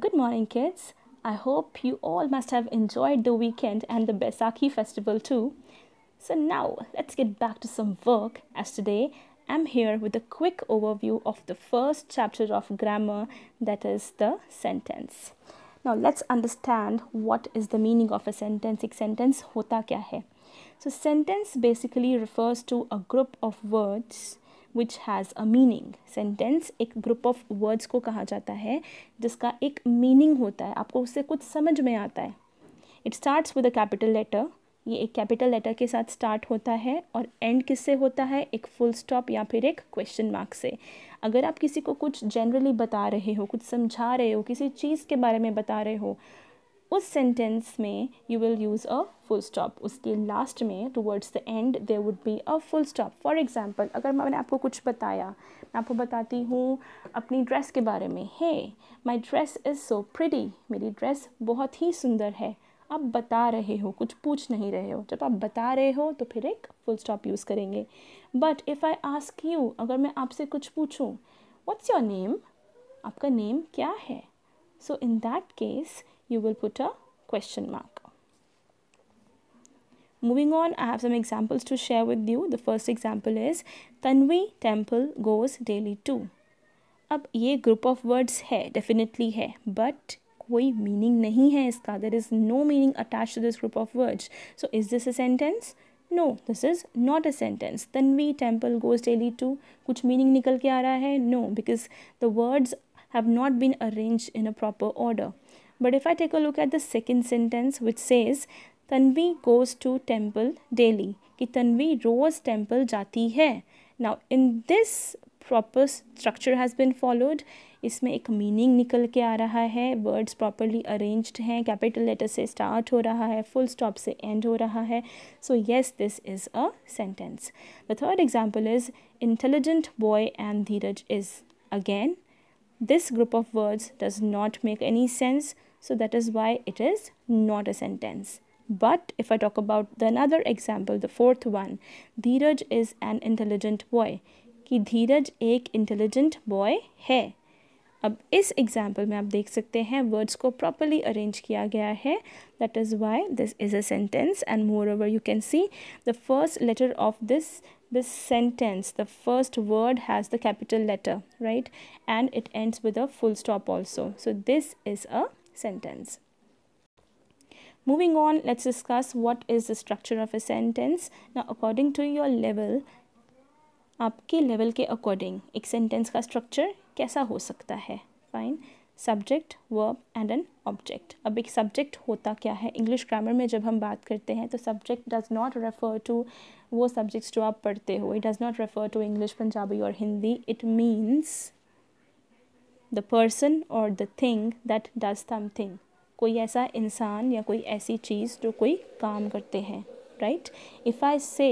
Good morning, kids. I hope you all must have enjoyed the weekend and the Besaki festival too. So, now let's get back to some work as today I'm here with a quick overview of the first chapter of grammar that is the sentence. Now, let's understand what is the meaning of a sentence. Ek sentence hota kya hai? So, sentence basically refers to a group of words which has a meaning sentence एक group of words को कहा जाता है जिसका एक meaning होता है आपको उससे कुछ समझ में आता है it starts with a capital letter ये एक कैपिटल लेटर के साथ स्टार्ट होता है और एंड किससे होता है एक फुल स्टॉप या फिर एक क्वेश्चन मार्क से अगर आप किसी को कुछ जनरली बता रहे हो कुछ समझा रहे हो किसी चीज़ के बारे में बता रहे हो उस सेंटेंस में you will use a full stop उसके लास्ट में towards the end there would be a full stop for example अगर मैंने आपको कुछ बताया मैं आपको बताती हूँ अपनी ड्रेस के बारे में hey my dress is so pretty मेरी ड्रेस बहुत ही सुंदर है आप बता रहे हो कुछ पूछ नहीं रहे हो जब आप बता रहे हो तो फिर एक फुल स्टॉप यूज़ करेंगे but if I ask you अगर मैं आपसे कुछ पूछूँ वट्स योर नेम आपका नेम क्या है so in that case you will put a question mark. Moving on, I have some examples to share with you. The first example is Tanvi temple goes daily to. Ab ye group of words hai, definitely hai, but koi meaning nahi hai iska. There is no meaning attached to this group of words. So is this a sentence? No, this is not a sentence. Tanvi temple goes daily to. Kuch meaning nikal ke aa raha No, because the words have not been arranged in a proper order. But if I take a look at the second sentence which says Tanvi goes to temple daily कि Tanvi रोज़ temple जाती है Now in this proper structure has been followed इसमें एक meaning निकल के आ रहा है words properly arranged हैं capital letter से start हो रहा है full stop से end हो रहा है so yes this is a sentence the third example is intelligent boy and Dheeraj is again this group of words does not make any sense so that is why it is not a sentence. But if I talk about the another example, the fourth one, Dheeraj is an intelligent boy. कि धीरज एक intelligent boy है अब इस example में आप देख सकते हैं वर्ड्स को प्रॉपरली अरेंज किया गया है that is why this is a sentence and moreover you can see the first letter this sentence the first word has the capital letter right and it ends with a full stop also so this is a sentence. Moving on, let's discuss what is the structure of a sentence. Now, according to your level, आपके level के according एक sentence का structure कैसा हो सकता है fine subject verb and an object अब एक सब्जेक्ट होता क्या है इंग्लिश ग्रामर में जब हम बात करते हैं तो subject does not refer to वो सब्जेक्ट्स जो आप पढ़ते हो it does not refer to English Punjabi और Hindi it means the person और the thing that does something कोई ऐसा इंसान या कोई ऐसी चीज़ जो कोई काम करते हैं right if I say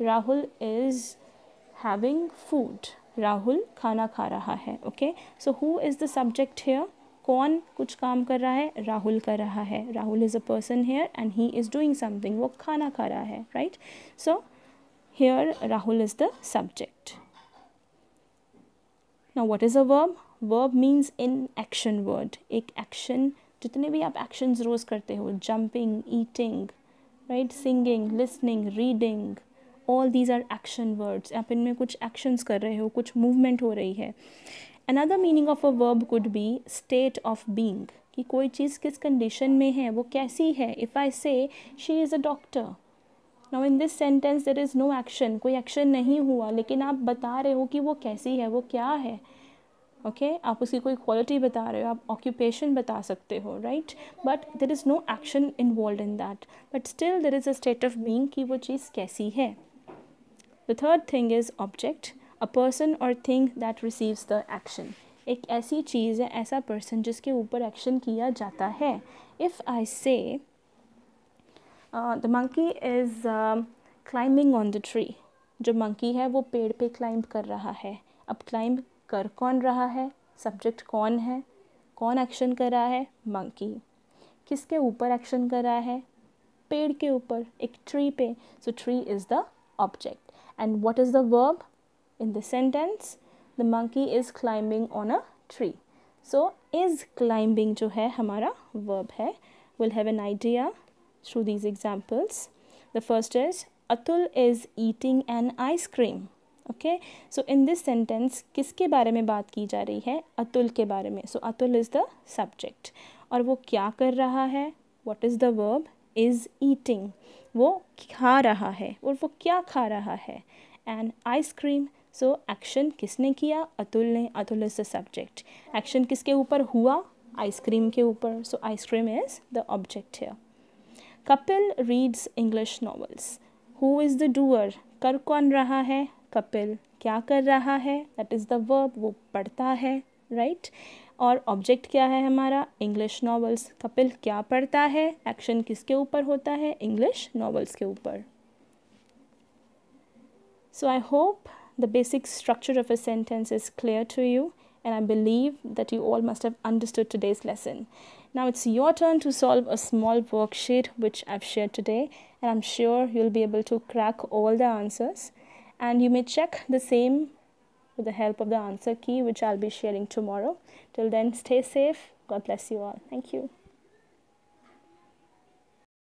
Rahul is having food Rahul खाना खा रहा है okay so who is the subject here कौन कुछ काम कर रहा है राहुल कर रहा है Rahul is a person here and he is doing something वो खाना खा रहा है right so here Rahul is the subject now what is a verb verb means in action word एक एक्शन जितने भी आप एक्शंस रोज़ करते हो jumping eating right singing listening reading all these are action words आप इनमें कुछ एक्शंस कर रहे हो कुछ मूवमेंट हो रही है another meaning of a verb could be state of being कि कोई चीज़ किस कंडीशन में है वो कैसी है if I say she is a doctor now in this sentence there is no action कोई एक्शन नहीं हुआ लेकिन आप बता रहे हो कि वो कैसी है वो क्या है ओके okay? आप उसकी कोई क्वालिटी बता रहे हो आप ऑक्यूपेशन बता सकते हो right but there is no action involve in that but still there is a state of being कि वो चीज़ कैसी है the third thing is object a person और thing that receives the action एक ऐसी चीज़ है ऐसा पर्सन जिसके ऊपर एक्शन किया जाता है if I say the monkey is climbing on the tree जो मंकी है वो पेड़ पे क्लाइंब कर रहा है अब क्लाइंब कर कौन रहा है सब्जेक्ट कौन है कौन एक्शन कर रहा है मंकी किसके ऊपर एक्शन कर रहा है पेड़ के ऊपर एक ट्री पे so tree is the object and what is the verb in the sentence the monkey is climbing on a tree so is climbing जो है हमारा वर्ब है will have an idea through these examples the first is Atul is eating an ice cream okay so in this sentence किसके बारे में बात की जा रही है अतुल के बारे में so Atul is the subject और वो क्या कर रहा है what is the verb is eating वो खा रहा है और वो क्या खा रहा है एंड आइसक्रीम सो एक्शन किसने किया अतुल ने Atul is the subject action किसके ऊपर हुआ आइसक्रीम के ऊपर so ice cream is the object है Kapil reads English novels who is the doer कर कौन रहा है कपिल क्या कर रहा है दैट इज़ द वर्ब वो पढ़ता है राइट right? और ऑब्जेक्ट क्या है हमारा इंग्लिश नॉवल्स कपिल क्या पढ़ता है एक्शन किसके ऊपर होता है इंग्लिश नॉवल्स के ऊपर so I hope the basic structure of a sentence is clear to you and I believe that you all must have understood today's lesson now it's your turn to solve a small worksheet which I've share today and I am sure you will be able to crack all the answers and you may check the same with the help of the answer key which I'll be sharing tomorrow. Till then stay safe. God bless you all. Thank you.